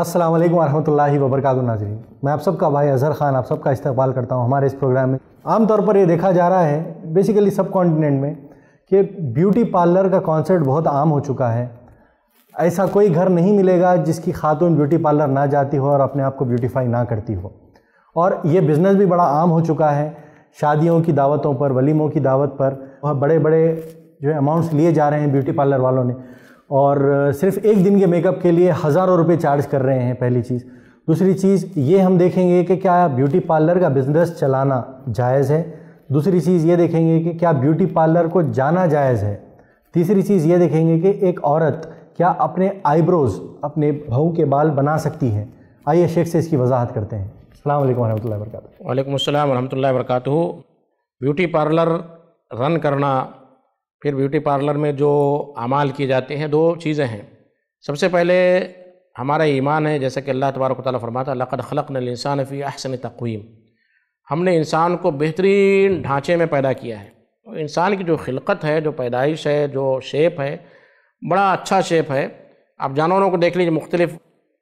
अस्सलाम वालेकुम वरहमतुल्लाहि वबरकातु नाजरीन मैं आप सबका भाई अजहर ख़ान आप सबका इस्तकबाल करता हूँ हमारे इस प्रोग्राम में आमतौर पर ये देखा जा रहा है बेसिकली सब कॉन्टिनेंट में कि ब्यूटी पार्लर का कॉन्सेप्ट बहुत आम हो चुका है ऐसा कोई घर नहीं मिलेगा जिसकी खातून ब्यूटी पार्लर ना जाती हो और अपने आप को ब्यूटीफाई ना करती हो और ये बिज़नेस भी बड़ा आम हो चुका है शादियों की दावतों पर वलीमों की दावत पर बहुत बड़े बड़े जो है अमाउंट्स लिए जा रहे हैं ब्यूटी पार्लर वालों ने और सिर्फ एक दिन के मेकअप के लिए हज़ारों रुपये चार्ज कर रहे हैं पहली चीज़ दूसरी चीज़ ये हम देखेंगे कि क्या ब्यूटी पार्लर का बिज़नेस चलाना जायज़ है दूसरी चीज़ ये देखेंगे कि क्या ब्यूटी पार्लर को जाना जायज़ है तीसरी चीज़ ये देखेंगे कि एक औरत क्या अपने आईब्रोज़ अपने भाऊ के बाल बना सकती है आइए शेख से इसकी वजाहत करते हैं अल्लाम वरहमल वरक वालेकुम अल्लाम वरहमल वर्क ब्यूटी पार्लर रन करना फिर ब्यूटी पार्लर में जो अमाल किए जाते हैं दो चीज़ें हैं सबसे पहले हमारा ईमान है जैसा कि अल्लाह तबारक ताली फरमाता लक़द खलक नसान फ़ी अहसन तकवीम हमने इंसान को बेहतरीन ढांचे में पैदा किया है इंसान की जो खिलकत है जो पैदाइश है जो शेप है बड़ा अच्छा शेप है आप जानवरों को देख लीजिए मुख्तलिफ़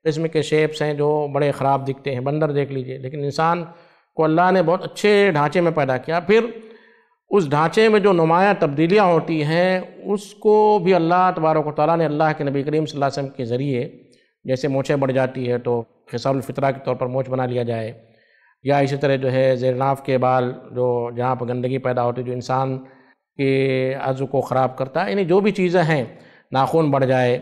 किस्म के शेप्स हैं जो बड़े ख़राब दिखते हैं बंदर देख लीजिए लेकिन इंसान को अल्लाह ने बहुत अच्छे ढांचे में पैदा किया फिर उस ढांचे में जो नुमाया तब्दीलियाँ होती हैं उसको भी अल्लाह तबारक ताली ने अल्लाह के नबी करीम वसम के ज़रिए जैसे मोछें बढ़ जाती है तो खिसाबलफ़ितरा के तौर पर मोछ बना लिया जाए या इसी तरह जो है जेरनाफ के बाल जो जहाँ पर गंदगी पैदा होती है जो इंसान के आज़ू को ख़राब करता है यानी जो भी चीज़ें हैं नाखून बढ़ जाए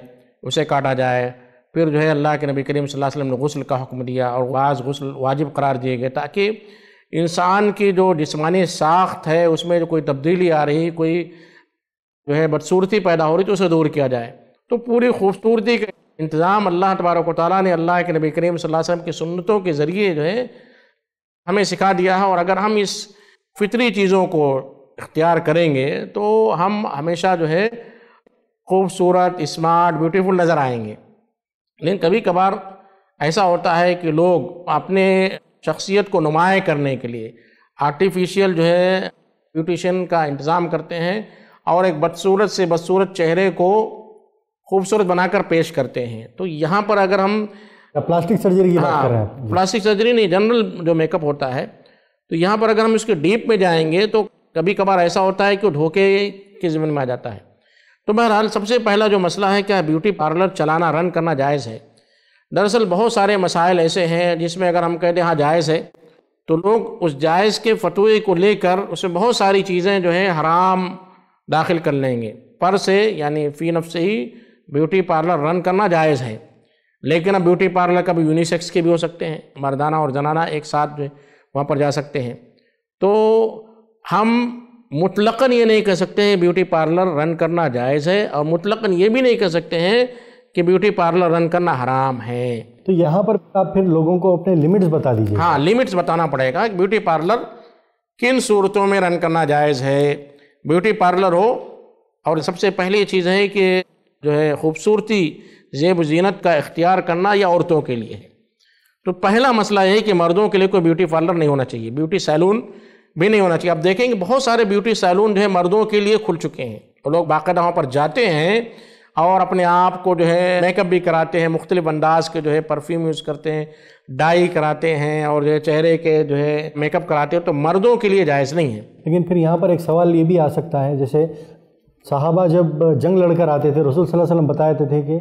उसे काटा जाए फिर जो है अल्लाह के नबी करीम वसल्लम ने गसल का हुक्म दिया और वाज गसल वाजिब करार दिए गए ताकि इंसान की जो जिसमानी साख्त है उसमें जो कोई तब्दीली आ रही कोई जो है बदसूरती पैदा हो रही तो उसे दूर किया जाए तो पूरी खूबसूरती का इंतज़ाम अल्लाह तबारक ताली ने अल्लाह के नबी करीम वसल्लम की सुनतों के ज़रिए जो है हमें सिखा दिया है और अगर हम इस फितरी चीज़ों को इख्तियार करेंगे तो हम हमेशा जो है खूबसूरत स्मार्ट ब्यूटीफुल नज़र आएंगे लेकिन कभी कभार ऐसा होता है कि लोग अपने शख्सियत को नुमाएँ करने के लिए आर्टिफिशियल जो है ब्यूटिशन का इंतज़ाम करते हैं और एक बदसूरत से बदसूरत चेहरे को खूबसूरत बनाकर पेश करते हैं तो यहाँ पर अगर हम प्लास्टिक सर्जरी की बात हाँ, कर रहे हैं प्लास्टिक सर्जरी नहीं जनरल जो मेकअप होता है तो यहाँ पर अगर हम इसके डीप में जाएंगे तो कभी कभार ऐसा होता है कि धोखे के ज़मीन में आ जाता है तो बहरहाल सबसे पहला जो मसला है क्या ब्यूटी पार्लर चलाना रन करना जायज़ है दरअसल बहुत सारे मसाइल ऐसे हैं जिसमें अगर हम कह दें हाँ जायज़ है तो लोग उस जायज़ के फतवे को लेकर उसमें बहुत सारी चीज़ें जो हैं हराम दाखिल कर लेंगे पर से यानी फ़ी नफ से ही ब्यूटी पार्लर रन करना जायज़ है लेकिन अब ब्यूटी पार्लर कभी यूनिसेक्स के भी हो सकते हैं मर्दाना और जनाना एक साथ जो वहाँ पर जा सकते हैं तो हम मुतलकन ये नहीं कह सकते हैं ब्यूटी पार्लर रन करना जायज़ है और मुतलकन ये भी नहीं कह सकते हैं कि ब्यूटी पार्लर रन करना हराम है तो यहाँ पर आप फिर लोगों को अपने लिमिट्स बता दीजिए हाँ लिमिट्स बताना पड़ेगा कि ब्यूटी पार्लर किन सूरतों में रन करना जायज़ है ब्यूटी पार्लर हो और सबसे पहली चीज़ है कि जो है खूबसूरती जेब जीनत का इख्तियार करना या औरतों के लिए है तो पहला मसला यही कि मर्दों के लिए कोई ब्यूटी पार्लर नहीं होना चाहिए ब्यूटी सैलून भी नहीं होना चाहिए आप देखेंगे बहुत सारे ब्यूटी सैलून जो है मर्दों के लिए खुल चुके हैं और तो लोग बाकायदा वहाँ पर जाते हैं और अपने आप को जो है मेकअप भी कराते हैं मुख्तलिफ अंदाज के जो है परफ्यूम यूज़ करते हैं डाई कराते हैं और जो है चेहरे के जो है मेकअप कराते हैं तो मर्दों के लिए जायज़ नहीं है लेकिन फिर यहाँ पर एक सवाल ये भी आ सकता है जैसे साहबा जब जंग लड़कर आते थे रसूल वसल्लम बताते थे कि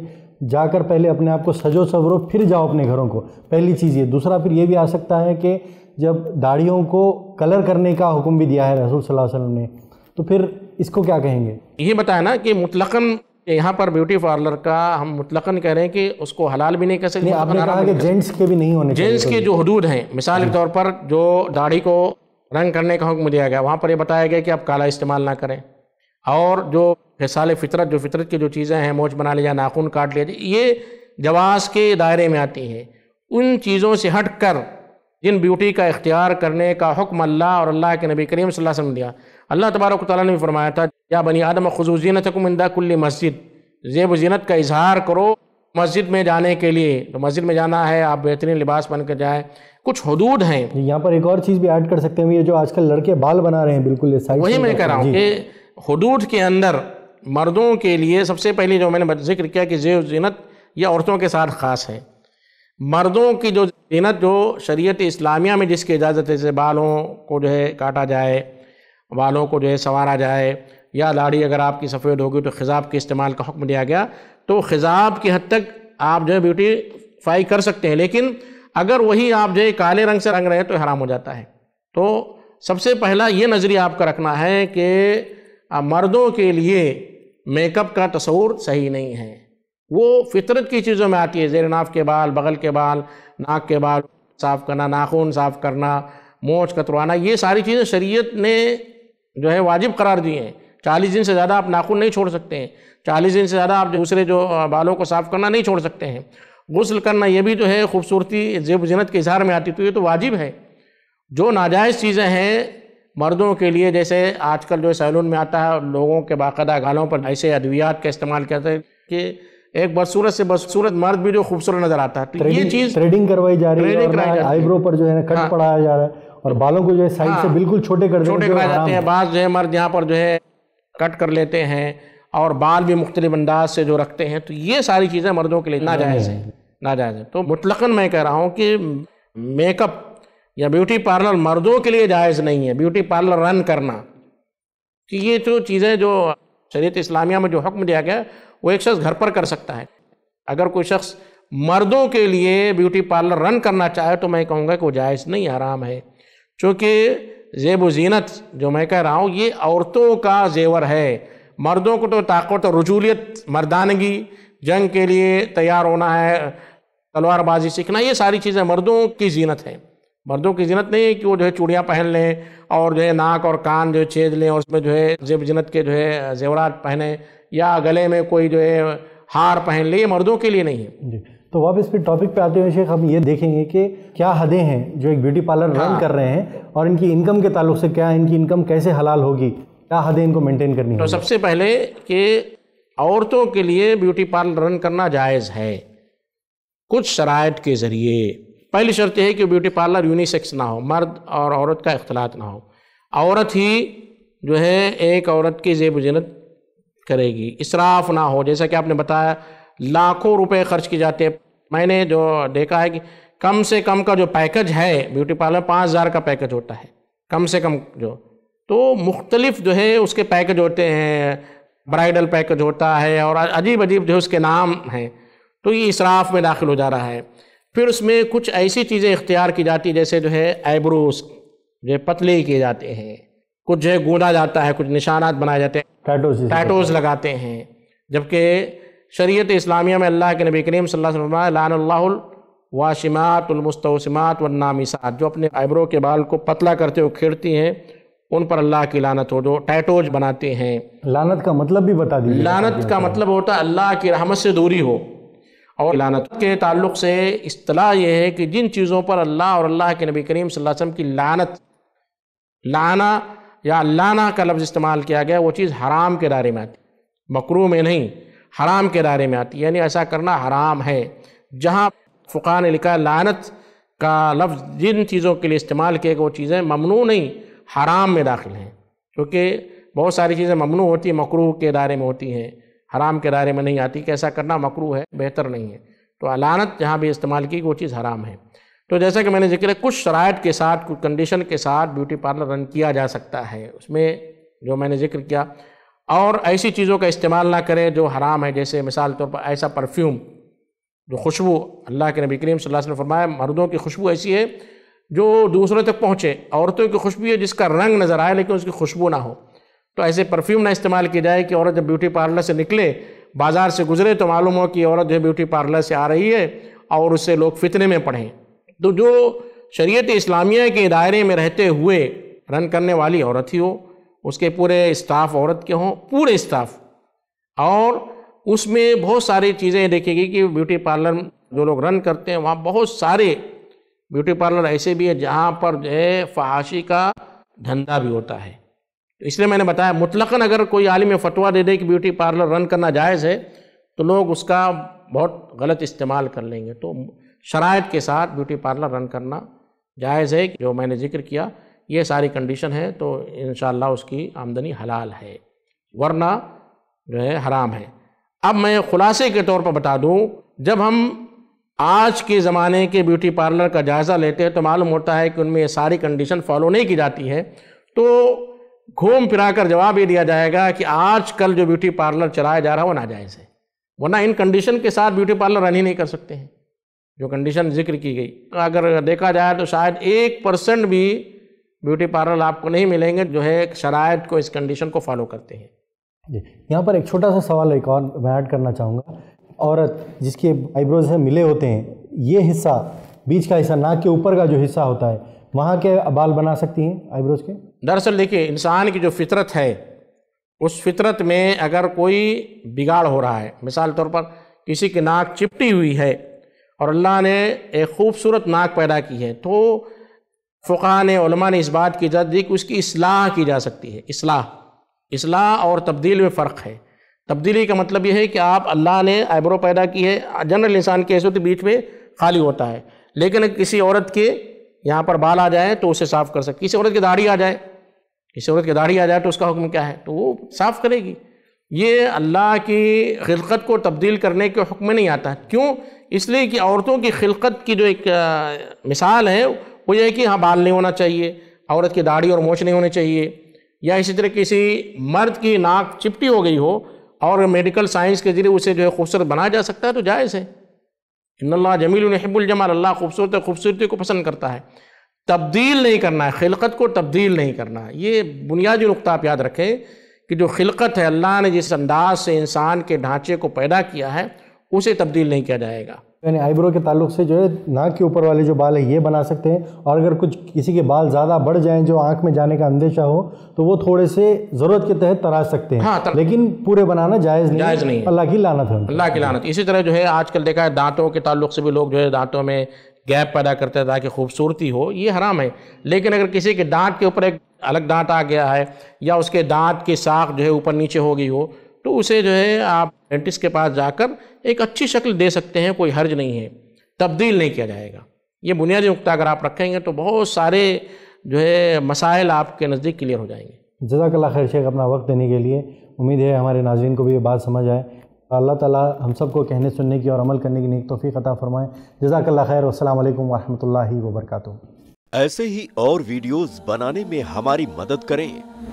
जाकर पहले अपने आप को सजो सवरो फिर जाओ अपने घरों को पहली चीज़ ये दूसरा फिर ये भी आ सकता है कि जब दाढ़ियों को कलर करने का हुक्म भी दिया है रसूल सल्लल्लाहु अलैहि वसल्लम ने तो फिर इसको क्या कहेंगे ये बताया ना कि मुतलकन कि यहाँ पर ब्यूटी पार्लर का हम मुतलकन कह रहे हैं कि उसको हलाल भी नहीं कह सकते आपने कहा कि जेंट्स के भी नहीं होने जेंट्स के जो हदूद हैं मिसाल के तौर पर जो दाढ़ी को रंग करने का हुक्म दिया गया वहाँ पर यह बताया गया कि आप काला इस्तेमाल ना करें और जो फैसाल फितरत जो फितरत की जो चीज़ें हैं मोच बना लिया नाखून काट लिया ये जवास के दायरे में आती हैं उन चीज़ों से हट कर जिन ब्यूटी का इख्तियार करने का हुक्म अल्लाह और अल्लाह के नबी करीम वसल्लम दिया अल्लाह तबारक ताली ने फरमाया था या बनी आदम खजू जीनत कुल मस्जिद जेब जीनत का इजहार करो मस्जिद में जाने के लिए तो मस्जिद में जाना है आप बेहतरीन लिबास बन कर जाएँ कुछ हदूद हैं यहाँ पर एक और चीज़ भी ऐड कर सकते हैं ये जो आजकल लड़के बाल बना रहे हैं बिल्कुल वही मैं कह रहा हूँ कि हदूद के अंदर मर्दों के लिए सबसे पहले जो मैंने जिक्र किया कि जेब जीनत यह औरतों के साथ ख़ास है मर्दों की जो जीनत जो शरीय इस्लामिया में जिसकी इजाज़त है जैसे बालों को जो है काटा जाए बालों को जो है संवारा जाए या दाढ़ी अगर आपकी सफ़ेद होगी तो खिज़ाब के इस्तेमाल का हुक्म दिया गया तो खिज़ाब की हद तक आप जो है ब्यूटीफाई कर सकते हैं लेकिन अगर वही आप जो है काले रंग से रंग रहे तो हराम हो जाता है तो सबसे पहला ये नज़रिया आपका रखना है कि मर्दों के लिए मेकअप का तस्वूर सही नहीं है वो फितरत की चीज़ों में आती है जेर नाफ के बाल बगल के बाल नाक के बाल साफ़ करना नाखून साफ़ करना मोच कतरवाना ये सारी चीज़ें शरीयत ने जो है वाजिब करार दिए हैं चालीस दिन से ज़्यादा आप नाखून नहीं छोड़ सकते हैं चालीस दिन से ज़्यादा आप दूसरे जो बालों को साफ़ करना नहीं छोड़ सकते हैं गसल करना ये भी जो तो है खूबसूरती जेब जनत के इजहार में आती तो ये तो वाजिब है जो नाजायज़ चीज़ें हैं मर्दों के लिए जैसे आजकल जो सैलून में आता है लोगों के बाकायदा गालों पर ऐसे अद्वियात का इस्तेमाल करते हैं कि एक बदसूरत से बदसूरत मर्द भी जो खूबसूरत नजर आता है तो ये चीज़ थ्रेडिंग करवाई जा रही है आईब्रो पर जो है कट हाँ। पड़ाया जा रहा है और बालों को जो है साइड से हाँ। बिल्कुल छोटे कर छोटे कर जाते हैं बाल जो है मर्द यहाँ पर जो है कट कर लेते हैं और बाल भी मुख्तलिफ अंदाज से जो रखते हैं तो ये सारी चीज़ें मर्दों के लिए नाजायज़ हैं नाजायज़ है तो मुतलकन मैं कह रहा हूँ कि मेकअप या ब्यूटी पार्लर मर्दों के लिए जायज़ नहीं है ब्यूटी पार्लर रन करना कि ये जो चीज़ें जो शरीत इस्लामिया में जो हुक्म दिया गया वो एक शख्स घर पर कर सकता है अगर कोई शख्स मर्दों के लिए ब्यूटी पार्लर रन करना चाहे तो मैं कहूँगा कि वो जायज़ नहीं आराम है चूँकि जेब जीनत जो मैं कह रहा हूँ ये औरतों का जेवर है मर्दों को तो ताकत और रजूलियत मर्दानगी जंग के लिए तैयार होना है तलवारबाजी सीखना ये सारी चीज़ें मर्दों की जीनत है मर्दों की जीनत नहीं है कि वो जो है चूड़ियाँ पहन लें और जो है नाक और कान जो है छेद लें और उसमें जो है जेब जीनत के जो है जेवरात पहने या गले में कोई जो है हार पहन ले ये मर्दों के लिए नहीं है तो वापस फिर टॉपिक पे आते हुए शेख हम ये देखेंगे कि क्या हदें हैं जो एक ब्यूटी पार्लर हाँ। रन कर रहे हैं और इनकी इनकम के ताल्लुक से क्या इनकी इनकम कैसे हलाल होगी क्या हदें इनको मेंटेन करनी तो सबसे पहले कि औरतों के लिए ब्यूटी पार्लर रन करना जायज़ है कुछ शरात के ज़रिए पहली शर्त यह है कि ब्यूटी पार्लर यूनिसेक्स ना हो मर्द और औरत का अख्तलात ना हो औरत ही जो है एक औरत की जेब जनत करेगी इसराफ ना हो जैसा कि आपने बताया लाखों रुपए खर्च किए जाते हैं मैंने जो देखा है कि कम से कम का जो पैकेज है ब्यूटी पार्लर पाँच हज़ार का पैकेज होता है कम से कम जो तो मुख्तलिफ जो है उसके पैकेज होते हैं ब्राइडल पैकेज होता है और अजीब अजीब जो उसके नाम हैं तो ये इसराफ में दाखिल हो जा रहा है फिर उसमें कुछ ऐसी चीज़ें इख्तियार की जाती जैसे जो है आईब्रोज जो पतले किए जाते हैं कुछ जो है गूंदा जाता है कुछ निशानात बनाए जाते हैं टैटोज लगाते हैं जबकि शरीयत इस्लामिया में अल्लाह के नबी करीम सल्लल्लाहु वाशिमातुलमस्तवसमात वन्नामिसात जो अपने आइब्रो के बाल को पतला करते हुए खेड़ती हैं उन पर अल्लाह की लानत हो जो टैटोज बनाते हैं लानत का मतलब भी बता दीजिए लानत का मतलब होता है अल्लाह की रहमत से दूरी हो और लानत के ताल्लुक से अतलाह यह है कि जिन चीज़ों पर अल्लाह और अल्लाह के नबी करीम वसम की लानत लाना या लाना का लफ्ज़ इस्तेमाल किया गया वो चीज़ हराम के दायरे में आती मकरू में नहीं हराम के दायरे में आती है यानी ऐसा करना हराम है जहाँ फ़ुका ने लिखा लानत का लफ्ज़ जिन चीज़ों के लिए इस्तेमाल किए गए वो चीज़ें ममनू नहीं हराम में दाखिल हैं क्योंकि बहुत सारी चीज़ें ममनू होती हैं मकरूह के दायरे में होती हैं हराम के दायरे में नहीं आती कि ऐसा करना मकरू है बेहतर नहीं है तो अलानत जहाँ भी इस्तेमाल की वो चीज़ हराम है तो जैसा कि मैंने जिक्र है कुछ शराय के साथ कुछ कंडीशन के साथ ब्यूटी पार्लर रन किया जा सकता है उसमें जो मैंने जिक्र किया और ऐसी चीज़ों का इस्तेमाल ना करें जो हराम है जैसे मिसाल तौर पर ऐसा परफ्यूम जो खुशबू अल्लाह के नबी करीम सल्लल्लाहु अलैहि वसल्लम फरमाया मर्दों की खुशबू ऐसी है जो दूसरों तक पहुँचे औरतों की खुशबू है जिसका रंग नज़र आए लेकिन उसकी खुशबू ना हो तो ऐसे परफ्यूम ना इस्तेमाल की जाए कि औरत जब ब्यूटी पार्लर से निकले बाज़ार से गुजरे तो मालूम हो कि औरत जो ब्यूटी पार्लर से आ रही है और उससे लोग फितने में पढ़ें तो जो शरीयत इस्लामिया के दायरे में रहते हुए रन करने वाली औरत ही हो उसके पूरे स्टाफ औरत के हों पूरे स्टाफ और उसमें बहुत सारी चीज़ें देखेगी कि ब्यूटी पार्लर जो लोग रन करते हैं वहाँ बहुत सारे ब्यूटी पार्लर ऐसे भी है जहाँ पर जो है फहाशी का धंधा भी होता है तो इसलिए मैंने बताया मुतलकन अगर कोई आलिम फतवा दे दे कि ब्यूटी पार्लर रन करना जायज़ है तो लोग उसका बहुत गलत इस्तेमाल कर लेंगे तो शरात के साथ ब्यूटी पार्लर रन करना जायज़ है जो मैंने जिक्र किया ये सारी कंडीशन है तो इन उसकी आमदनी हलाल है वरना जो है हराम है अब मैं ख़ुलासे के तौर पर बता दूं जब हम आज के ज़माने के ब्यूटी पार्लर का जायज़ा लेते हैं तो मालूम होता है कि उनमें ये सारी कंडीशन फॉलो नहीं की जाती है तो घूम फिरा कर जवाब ये दिया जाएगा कि आज कल जो ब्यूटी पार्लर चलाया जा रहा है वो नाजायज़ है वरना इन कंडीशन के साथ ब्यूटी पार्लर रन ही नहीं कर सकते हैं जो कंडीशन जिक्र की गई अगर देखा जाए तो शायद एक परसेंट भी ब्यूटी पार्लर आपको नहीं मिलेंगे जो है शरात को इस कंडीशन को फॉलो करते हैं जी यहाँ पर एक छोटा सा सवाल एक और मैं ऐड करना चाहूँगा औरत जिसके आईब्रोज हैं मिले होते हैं ये हिस्सा बीच का हिस्सा नाक के ऊपर का जो हिस्सा होता है वहाँ के बाल बना सकती हैं आईब्रोज के दरअसल देखिए इंसान की जो फितरत है उस फितरत में अगर कोई बिगाड़ हो रहा है मिसाल तौर पर किसी की नाक चिपटी हुई है और अल्लाह ने एक खूबसूरत नाक पैदा की है तो फ़ुका ने ने इस बात की इजाज़त दी कि उसकी असलाह की जा सकती है असलाह असलाह और तब्दील में फ़र्क है तब्दीली का मतलब यह है कि आप अल्लाह ने आइब्रो पैदा की है जनरल इंसान की ऐसे बीच में खाली होता है लेकिन किसी औरत के यहाँ पर बाल आ जाए तो उसे साफ़ कर सकती किसी औरत की दाढ़ी आ जाए किसी औरत की दाढ़ी आ जाए तो उसका हुक्म क्या है तो वो साफ़ करेगी ये अल्लाह की खिलकत को तब्दील करने के हुक्म नहीं आता क्यों इसलिए कि औरतों की खिलकत की जो एक मिसाल है वो ये है कि हाँ बाल नहीं होना चाहिए औरत की दाढ़ी और मोछ नहीं होने चाहिए या इसी तरह किसी मर्द की नाक चिपटी हो गई हो और मेडिकल साइंस के ज़रिए उसे जो है खूबसूरत बनाया जा सकता है तो जायज़ है इनल्ला जमील हब्बुल अल्लाह खूबसूरत खूबसूरती को पसंद करता है तब्दील नहीं करना है खिलकत को तब्दील नहीं करना है ये बुनियादी नुकता आप याद रखें कि जो खिलकत है अल्लाह ने जिस अंदाज से इंसान के ढांचे को पैदा किया है उसे तब्दील नहीं किया जाएगा यानी आईब्रो के ताल्लुक से जो है नाक के ऊपर वाले जो बाल है ये बना सकते हैं और अगर कुछ किसी के बाल ज़्यादा बढ़ जाएं जो आंख में जाने का अंदेशा हो तो वो थोड़े से ज़रूरत के तहत तराश सकते हैं हाँ, तर... लेकिन पूरे बनाना जायज़ नहीं जायज़ नहीं अल्लाह की लानत है अल्लाह की लानत इसी तरह जो है आजकल देखा है दांतों के ताल्लुक से भी लोग जो है दांतों में गैप पैदा करते हैं ताकि खूबसूरती हो ये हराम है लेकिन अगर किसी के दांत के ऊपर एक अलग दांत आ गया है या उसके दांत की साख जो है ऊपर नीचे हो गई हो तो उसे जो है आप डेंटिस्ट के पास जाकर एक अच्छी शक्ल दे सकते हैं कोई हर्ज नहीं है तब्दील नहीं किया जाएगा ये बुनियादी नुकता अगर आप रखेंगे तो बहुत सारे जो है मसाइल आपके नज़दीक क्लियर हो जाएंगे जजाकल्ला खैर शेख अपना वक्त देने के लिए उम्मीद है हमारे नाजरन को भी ये बात समझ आए अल्लाह ताला हम सबको कहने सुनने की और अमल करने की नेक तोफ़ी अता फ़रमाएँ जजाकल्ला खैर असल वरहमल वर्का ऐसे ही और वीडियोज़ बनाने में हमारी मदद करें